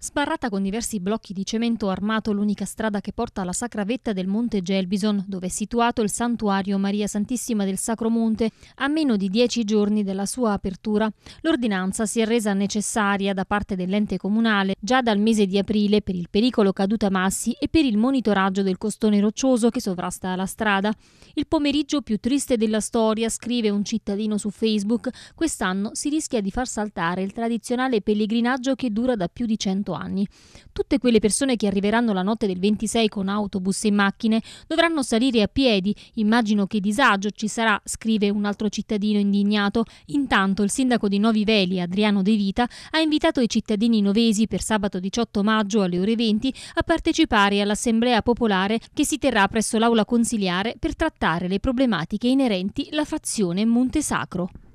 Sbarrata con diversi blocchi di cemento armato l'unica strada che porta alla sacra vetta del Monte Gelbison, dove è situato il santuario Maria Santissima del Sacro Monte, a meno di dieci giorni della sua apertura. L'ordinanza si è resa necessaria da parte dell'ente comunale già dal mese di aprile per il pericolo caduta massi e per il monitoraggio del costone roccioso che sovrasta la strada. Il pomeriggio più triste della storia, scrive un cittadino su Facebook, quest'anno si rischia di far saltare il tradizionale pellegrinaggio che dura da più di cento 100 anni. Tutte quelle persone che arriveranno la notte del 26 con autobus e macchine dovranno salire a piedi, immagino che disagio ci sarà, scrive un altro cittadino indignato. Intanto il sindaco di Novi Veli, Adriano De Vita, ha invitato i cittadini novesi per sabato 18 maggio alle ore 20 a partecipare all'assemblea popolare che si terrà presso l'aula consiliare per trattare le problematiche inerenti la fazione Sacro.